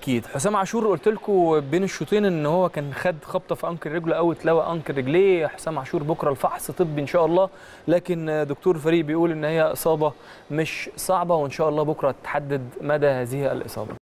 اكيد حسام عاشور قلت لكم بين الشوطين ان هو كان خد خبطه في انكر رجله او اتلوى انكر رجليه حسام عاشور بكره الفحص طبي ان شاء الله لكن دكتور فريق بيقول ان هي اصابه مش صعبه وان شاء الله بكره تحدد مدى هذه الاصابه